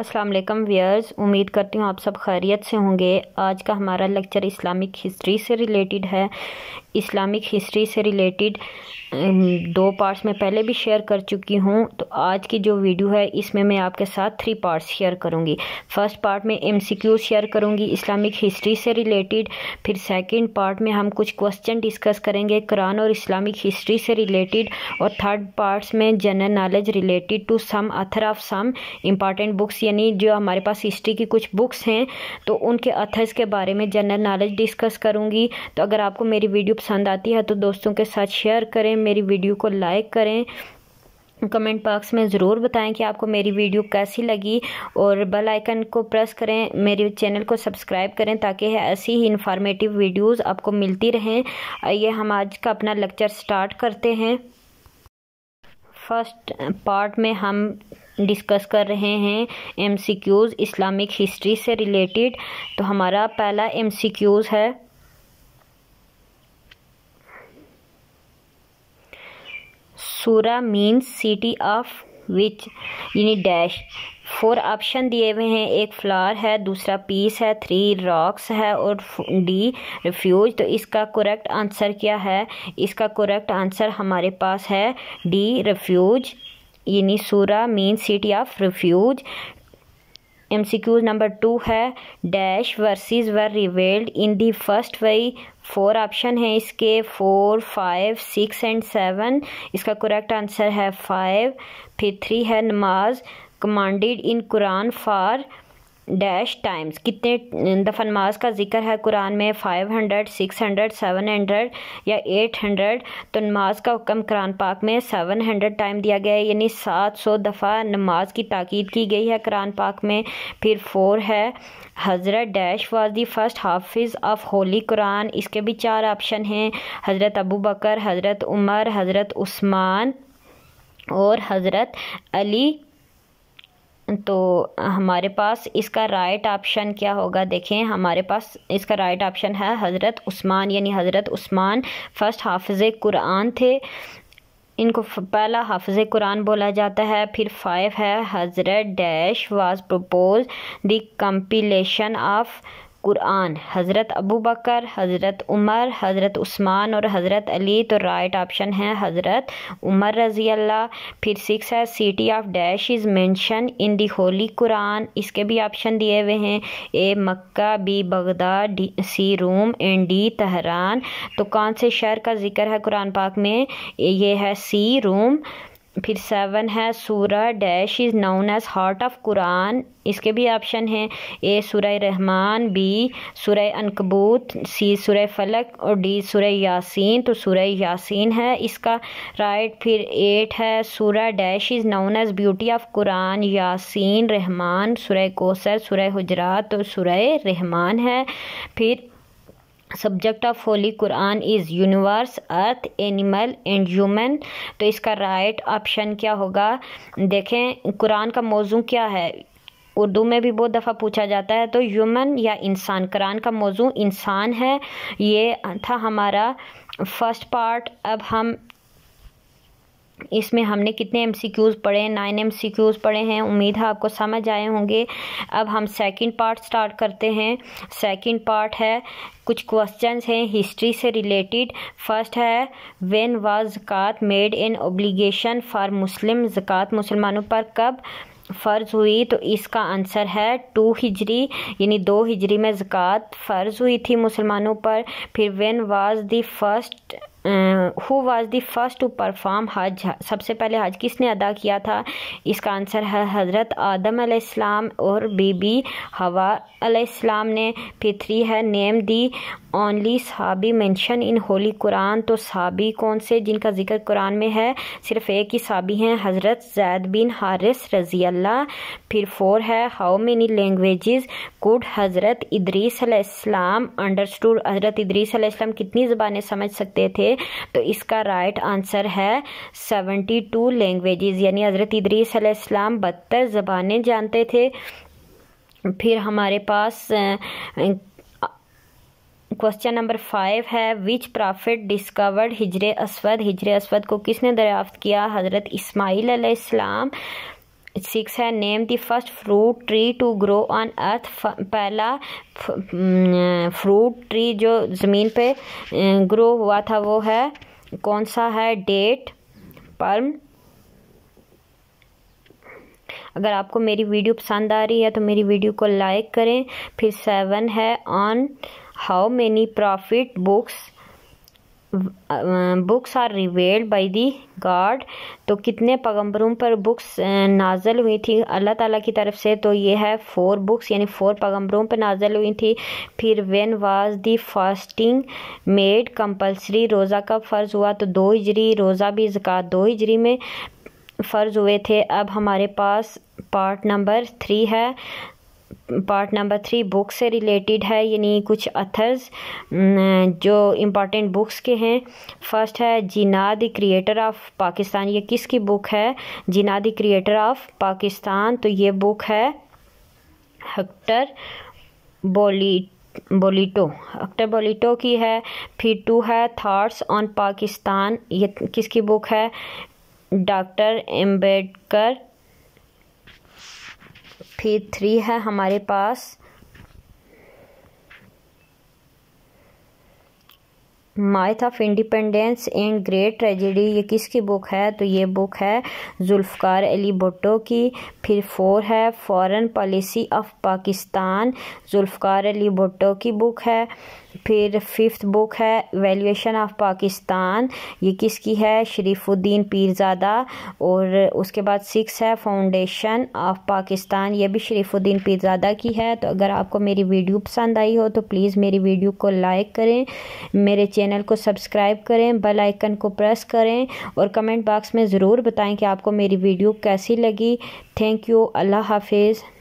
अस्सलाम वालेकुम व्यूअर्स उम्मीद करती हूँ आप सब खैरियत से होंगे आज का हमारा लेक्चर इस्लामिक हिस्ट्री से रिलेटेड है इस्लामिक हिस्ट्री से रिलेटेड दो पार्ट्स में पहले भी शेयर कर चुकी हूँ तो आज की जो वीडियो है इसमें मैं आपके साथ थ्री पार्ट्स शेयर करूँगी फर्स्ट पार्ट में एम शेयर करूँगी इस्लामिक हिस्ट्री से रिलेटेड फिर सेकेंड पार्ट में हम कुछ क्वेश्चन डिस्कस करेंगे कुरान और इस्लामिक हिस्ट्री से रिलेटेड और थर्ड पार्ट्स में general knowledge related to some author of some important books यानी जो हमारे पास हिस्ट्री की कुछ बुक्स हैं तो उनके अथर्स के बारे में जनरल नॉलेज डिस्कस करूँगी तो अगर आपको मेरी वीडियो पसंद आती है तो दोस्तों के साथ शेयर करें मेरी वीडियो को लाइक करें कमेंट बॉक्स में ज़रूर बताएं कि आपको मेरी वीडियो कैसी लगी और बेल आइकन को प्रेस करें मेरे चैनल को सब्सक्राइब करें ताकि ऐसी ही इन्फॉर्मेटिव वीडियोस आपको मिलती रहें ये हम आज का अपना लेक्चर स्टार्ट करते हैं फर्स्ट पार्ट में हम डिस्कस कर रहे हैं एमसीक्यूज़ इस्लामिक हिस्ट्री से रिलेटेड तो हमारा पहला एम है सूरा मीन्स सिटी ऑफ विच यानी डैश फोर ऑप्शन दिए हुए हैं एक फ्लावर है दूसरा पीस है थ्री रॉक्स है और डी रिफ्यूज तो इसका करेक्ट आंसर क्या है इसका करेक्ट आंसर हमारे पास है डी रिफ्यूज यानी सूरा mean city of refuge MCQs number two है dash verses were revealed in the first वही फोर ऑप्शन है इसके four five six and seven इसका करेक्ट आंसर है फाइव फिर थ्री है namaz commanded in Quran for dash times कितने अं, नमाज का जिक्र है कुरान में five hundred six hundred seven hundred या एट हंड्रेड तो नमाज का हुक्म कुरान पाक में सेवन हंड्रेड टाइम दिया गया है यानी सात सौ दफ़ा नमाज की ताकीद की गई है कुरान पाक में फिर फोर है Hazrat dash was the first hafiz of holy Quran इसके भी चार ऑप्शन हैं हज़रत अबू बकर हज़रत उमर हज़रत उस्मान और हज़रत अली तो हमारे पास इसका राइट ऑप्शन क्या होगा देखें हमारे पास इसका राइट ऑप्शन है हज़रत उस्मान यानी हज़रत उस्मान फ़र्स्ट हाफज कुरान थे इनको पहला हाफज कुरान बोला जाता है फिर फाइव है Hazrat dash was propose the compilation of Quran Hazrat Abu बकर हज़रत उमर हज़रत उस्मान और हज़रत अली तो राइट ऑप्शन है हज़रत उमर रज़ी अल्लाह फिर सिक्स है city of dash is mention in the holy Quran इसके भी ऑप्शन दिए हुए हैं A Mecca B Baghdad C Rome and D Tehran तो कौन से शहर का जिक्र है कुरान पाक में ये है सी रूम फिर सेवन है surah dash is known as heart of Quran इसके भी ऑप्शन हैं ए सूर्य रहमान बी सूर्य अनकबूत सी सूर्य फलक और डी सूर्य यासीन तो सूर्य यासीन है इसका राइट फिर एट है surah dash is known as beauty of Quran Yasin Rahman सूर्य कोसर सूर्य हजरात और सुर रहमान है फिर subject of holy Quran is universe earth animal and human तो इसका राइट right ऑप्शन क्या होगा देखें कुरान का मौजू क्या है उर्दू में भी बहुत दफ़ा पूछा जाता है तो ह्यूमन या इंसान कुरान का मौजू इंसान है ये था हमारा फर्स्ट पार्ट अब हम इसमें हमने कितने एम सी क्यूज़ पढ़े हैं नाइन एम सी क्यूज़ पढ़े हैं उम्मीद है आपको समझ आए होंगे अब हम सेकंड पार्ट स्टार्ट करते हैं सेकंड पार्ट है कुछ क्वेश्चंस हैं हिस्ट्री से रिलेटेड फर्स्ट है when was zakat made in obligation for Muslim ज़क़़त मुसलमानों पर कब फ़र्ज़ हुई तो इसका आंसर है टू हिजरी यानी दो हिजरी में ज़क़़त फ़र्ज़ हुई थी मुसलमानों पर फिर when was the first who was the first to perform Hajj सबसे पहले हज किसने अदा किया था इसका आंसर है हज़रत आदम अलैहिस्सलाम और बीबी हवा अलैहिस्सलाम ने फिर थ्री है name the only sahabi mention in holy Quran तो सहाबी कौन से जिनका जिक्र कुरान में है सिर्फ एक ही सहाबी हैं हज़रत जैद बिन हारिस रज़ी अल्लाह फिर फोर है हाउ मेनी लैंग्वेजेस गुड हज़रत इदरीस अंडरस्टूड हज़रत इदरीस कितनी ज़बानें समझ सकते थे तो इसका राइट आंसर है सेवेंटी टू लैंग्वेज़ यानी हज़रत इदरीस इस्लाम ज़बानें जानते थे फिर हमारे पास क्वेश्चन नंबर फाइव है विच प्रॉफिट डिस्कवर्ड हिजर असवद हिजर असवद को किसने दरियाफ्त किया हज़रत इसमाइल इस्लाम सिक्स है name the first fruit tree to grow on earth पहला फ्रूट ट्री जो ज़मीन पे ग्रो हुआ था वो है कौन सा है डेट पर्म अगर आपको मेरी वीडियो पसंद आ रही है तो मेरी वीडियो को लाइक करें फिर सेवन है on how many prophet books books are revealed by the God तो कितने पैगम्बरों पर बुक्स नाजल हुई थी अल्लाह ताला की तरफ से तो ये है फोर बुक्स यानी फोर पैगम्बरों पर नाजल हुई थी फिर when was the fasting made compulsory रोज़ा का फ़र्ज़ हुआ तो दो हिजरी रोज़ा भी जक़ात दो हिजरी में फ़र्ज़ हुए थे अब हमारे पास पार्ट नंबर थ्री है पार्ट नंबर थ्री बुक से रिलेटेड है यानी कुछ अथर्स जो इम्पॉर्टेंट बुक्स के हैं फर्स्ट है Jinnah the creator of Pakistan ये किसकी बुक है Jinnah the creator of Pakistan तो ये बुक है हक्टर बोली बोलीटो अक्टर बोलीटो की है फिर टू है थाट्स ऑन पाकिस्तान ये किसकी बुक है डॉक्टर एम्बेडकर फिर थ्री है हमारे पास myth of independence and great tragedy ये किसकी बुक है तो ये बुक है जुल्फ़ार अली भुट्टो की फिर फोर है foreign policy of Pakistan Zulfikar Ali Bhutto की बुक है फिर फिफ्थ बुक है वैल्यूएशन ऑफ पाकिस्तान ये किसकी है शरीफुद्दीन पीरजादा और उसके बाद सिक्स है फाउंडेशन ऑफ पाकिस्तान ये भी शरीफुद्दीन पीरजादा की है तो अगर आपको मेरी वीडियो पसंद आई हो तो प्लीज़ मेरी वीडियो को लाइक करें मेरे चैनल चैनल को सब्सक्राइब करें बेल आइकन को प्रेस करें और कमेंट बॉक्स में ज़रूर बताएं कि आपको मेरी वीडियो कैसी लगी थैंक यू अल्लाह हाफिज़